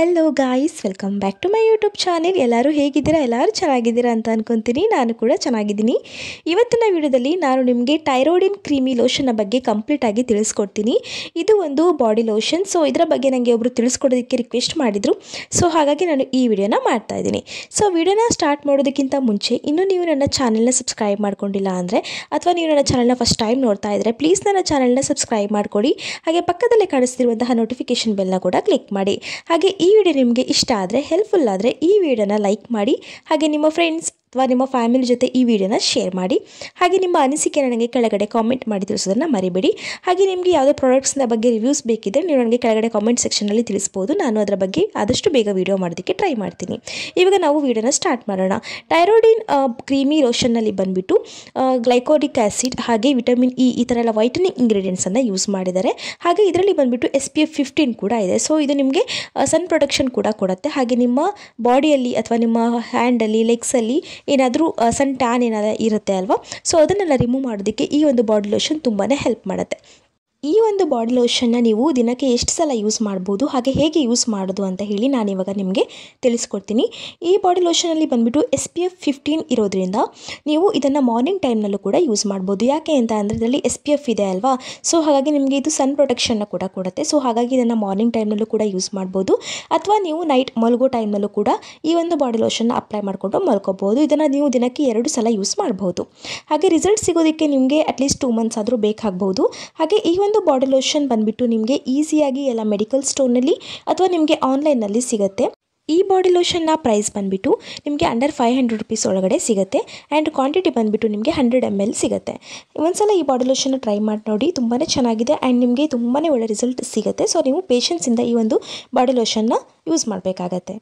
hello guys welcome back to my YouTube channel ಎಲ್ಲರೂ ಹೇಗಿದ್ದೀರಾ ಎಲ್ಲರೂ ಚೆನ್ನಾಗಿದ್ದೀರಾ ಅಂತ ಅನ್ಕೊತೀನಿ ನಾನು ಕೂಡ ಚೆನ್ನಾಗಿದ್ದೀನಿ ಇವತ್ತಿನ ವಿಡಿಯೋದಲ್ಲಿ ನಾನು ನಿಮಗೆ ಟೈರೋಡಿನ್ ಕ್ರೀಮಿ ಲೋಷನ್ನ ಬಗ್ಗೆ ಕಂಪ್ಲೀಟಾಗಿ ತಿಳಿಸ್ಕೊಡ್ತೀನಿ ಇದು ಒಂದು ಬಾಡಿ ಲೋಷನ್ ಸೊ ಇದರ ಬಗ್ಗೆ ನನಗೆ ಒಬ್ಬರು ತಿಳಿಸ್ಕೊಡೋದಕ್ಕೆ ರಿಕ್ವೆಸ್ಟ್ ಮಾಡಿದರು ಸೊ ಹಾಗಾಗಿ ನಾನು ಈ ವಿಡಿಯೋನ ಮಾಡ್ತಾ ಇದ್ದೀನಿ ಸೊ ವಿಡಿಯೋನ ಸ್ಟಾರ್ಟ್ ಮಾಡೋದಕ್ಕಿಂತ ಮುಂಚೆ ಇನ್ನೂ ನೀವು ನನ್ನ ಚಾನೆಲ್ನ ಸಬ್ಸ್ಕ್ರೈಬ್ ಮಾಡ್ಕೊಂಡಿಲ್ಲ ಅಂದರೆ ಅಥವಾ ನೀವು ನನ್ನ ಚಾನಲ್ನ ಫಸ್ಟ್ ಟೈಮ್ ನೋಡ್ತಾ ಇದ್ದರೆ ಪ್ಲೀಸ್ ನನ್ನ ಚಾನಲ್ನ ಸಬ್ಸ್ಕ್ರೈಬ್ ಮಾಡಿಕೊಡಿ ಹಾಗೆ ಪಕ್ಕದಲ್ಲೇ ಕಾಣಿಸ್ತಿರುವಂತಹ ನೋಟಿಫಿಕೇಶನ್ ಬೆಲ್ನ ಕೂಡ ಕ್ಲಿಕ್ ಮಾಡಿ ಹಾಗೆ ಈ ಈ ವಿಡಿಯೋ ನಿಮಗೆ ಇಷ್ಟ ಆದರೆ ಹೆಲ್ಪ್ಫುಲ್ ಆದರೆ ಈ ವಿಡಿಯೋನ ಲೈಕ್ ಮಾಡಿ ಹಾಗೆ ನಿಮ್ಮ ಫ್ರೆಂಡ್ಸ್ ಅಥವಾ ನಿಮ್ಮ ಫ್ಯಾಮಿಲಿ ಜೊತೆ ಈ ವಿಡಿಯೋನ ಶೇರ್ ಮಾಡಿ ಹಾಗೆ ನಿಮ್ಮ ಅನಿಸಿಕೆ ನನಗೆ ಕೆಳಗಡೆ ಕಾಮೆಂಟ್ ಮಾಡಿ ತಿಳಿಸೋದನ್ನು ಮರಿಬೇಡಿ ಹಾಗೆ ನಿಮಗೆ ಯಾವುದೇ ಪ್ರಾಡಕ್ಟ್ಸ್ನ ಬಗ್ಗೆ ರಿವ್ಯೂಸ್ ಬೇಕಿದ್ದರೆ ನೀವು ನನಗೆ ಕೆಳಗಡೆ ಕಾಮೆಂಟ್ ಸೆಕ್ಷನಲ್ಲಿ ತಿಳಿಸ್ಬೋದು ನಾನು ಅದರ ಬಗ್ಗೆ ಆದಷ್ಟು ಬೇಗ ವೀಡಿಯೋ ಮಾಡೋದಕ್ಕೆ ಟ್ರೈ ಮಾಡ್ತೀನಿ ಇವಾಗ ನಾವು ವೀಡಿಯೋನ ಸ್ಟಾರ್ಟ್ ಮಾಡೋಣ ಟೈರೋಡಿನ್ ಕ್ರೀಮಿ ರೋಷನ್ನಲ್ಲಿ ಬಂದುಬಿಟ್ಟು ಗ್ಲೈಕೋಡಿಕ್ ಆ್ಯಸಿಡ್ ಹಾಗೆ ವಿಟಮಿನ್ ಇ e ಈ ಥರ ಎಲ್ಲ ವೈಟನಿಂಗ್ ಇಂಗ್ರೀಡಿಯೆಂಟ್ಸನ್ನು ಯೂಸ್ ಮಾಡಿದ್ದಾರೆ ಹಾಗೆ ಇದರಲ್ಲಿ ಬಂದುಬಿಟ್ಟು ಎಸ್ ಪಿ ಎಫ್ ಫಿಫ್ಟೀನ್ ಕೂಡ ಇದೆ ಸೊ ಇದು ನಿಮಗೆ ಸನ್ ಪ್ರೊಟೆಕ್ಷನ್ ಕೂಡ ಕೊಡುತ್ತೆ ಹಾಗೆ ನಿಮ್ಮ ಬಾಡಿಯಲ್ಲಿ ಅಥವಾ ನಿಮ್ಮ ಹ್ಯಾಂಡಲ್ಲಿ ಲೆಗ್ಸಲ್ಲಿ ಏನಾದರೂ ಸನ್ ಟ್ಯಾನ್ ಏನಾದರೂ ಇರುತ್ತೆ ಅಲ್ವಾ ಸೊ ಅದನ್ನೆಲ್ಲ ರಿಮೂವ್ ಮಾಡೋದಕ್ಕೆ ಈ ಒಂದು ಬಾಡಿ ಲೋಷನ್ ತುಂಬಾ ಹೆಲ್ಪ್ ಮಾಡುತ್ತೆ ಈ ಒಂದು ಬಾಡಿ ಲೋಷನ್ನ ನೀವು ದಿನಕ್ಕೆ ಎಷ್ಟು ಸಲ ಯೂಸ್ ಮಾಡ್ಬೋದು ಹಾಗೆ ಹೇಗೆ ಯೂಸ್ ಮಾಡೋದು ಅಂತ ಹೇಳಿ ನಾನು ಇವಾಗ ನಿಮಗೆ ತಿಳಿಸ್ಕೊಡ್ತೀನಿ ಈ ಬಾಡಿ ಲೋಷನಲ್ಲಿ ಬಂದುಬಿಟ್ಟು ಎಸ್ ಪಿ ಎಫ್ ಫಿಫ್ಟೀನ್ ಇರೋದ್ರಿಂದ ನೀವು ಇದನ್ನು ಮಾರ್ನಿಂಗ್ ಟೈಮ್ನಲ್ಲೂ ಕೂಡ ಯೂಸ್ ಮಾಡ್ಬೋದು ಯಾಕೆ ಅಂತ ಅಂದರೆ ಇದರಲ್ಲಿ ಎಸ್ ಪಿ ಎಫ್ ಇದೆ ಅಲ್ವಾ ಸೊ ಹಾಗಾಗಿ ನಿಮಗೆ ಇದು ಸನ್ ಪ್ರೊಟೆಕ್ಷನ್ನ ಕೂಡ ಕೊಡುತ್ತೆ ಸೊ ಹಾಗಾಗಿ ಇದನ್ನು ಮಾರ್ನಿಂಗ್ ಟೈಮ್ನಲ್ಲೂ ಕೂಡ ಯೂಸ್ ಮಾಡ್ಬೋದು ಅಥವಾ ನೀವು ನೈಟ್ ಮಲಗೋ ಟೈಮ್ನಲ್ಲೂ ಕೂಡ ಈ ಒಂದು ಬಾಡಿ ಲೋಷನ್ನ ಅಪ್ಲೈ ಮಾಡಿಕೊಂಡು ಮಲ್ಕೋಬೋದು ಇದನ್ನು ನೀವು ದಿನಕ್ಕೆ ಎರಡು ಸಲ ಯೂಸ್ ಮಾಡ್ಬೋದು ಹಾಗೆ ರಿಸಲ್ಟ್ ಸಿಗೋದಕ್ಕೆ ನಿಮಗೆ ಅಟ್ಲೀಸ್ಟ್ ಟೂ ಮಂತ್ಸ್ ಆದರೂ ಬೇಕಾಗ್ಬೋದು ಹಾಗೆ ಈ ಒಂದು ಒಂದು ಬಾಡಿ ಲೋಷನ್ ಬಂದ್ಬಿಟ್ಟು ನಿಮಗೆ ಈಸಿಯಾಗಿ ಎಲ್ಲ ಮೆಡಿಕಲ್ ಸ್ಟೋರ್ನಲ್ಲಿ ಅಥವಾ ನಿಮಗೆ ಆನ್ಲೈನ್ನಲ್ಲಿ ಸಿಗುತ್ತೆ ಈ ಬಾಡಿ ಲೋಷನ್ನ ಪ್ರೈಸ್ ಬಂದುಬಿಟ್ಟು ನಿಮಗೆ ಅಂಡರ್ ಫೈವ್ ಹಂಡ್ರೆಡ್ ರುಪೀಸ್ ಒಳಗಡೆ ಸಿಗುತ್ತೆ ಆ್ಯಂಡ್ ಕ್ವಾಂಟಿಟಿ ಬಂದುಬಿಟ್ಟು ನಿಮಗೆ ಹಂಡ್ರೆಡ್ ಎಮ್ ಎಲ್ ಸಿಗುತ್ತೆ ಒಂದ್ಸಲ ಈ ಬಾಡಿ ಲೋಷನ್ನ ಟ್ರೈ ಮಾಡಿ ನೋಡಿ ತುಂಬಾ ಚೆನ್ನಾಗಿದೆ ಆ್ಯಂಡ್ ನಿಮಗೆ ತುಂಬಾ ಒಳ್ಳೆ ರಿಸಲ್ಟ್ ಸಿಗುತ್ತೆ ಸೊ ನೀವು ಪೇಷನ್ಸಿಂದ ಈ ಒಂದು ಬಾಡಿ ಲೋಷನ್ನ ಯೂಸ್ ಮಾಡಬೇಕಾಗತ್ತೆ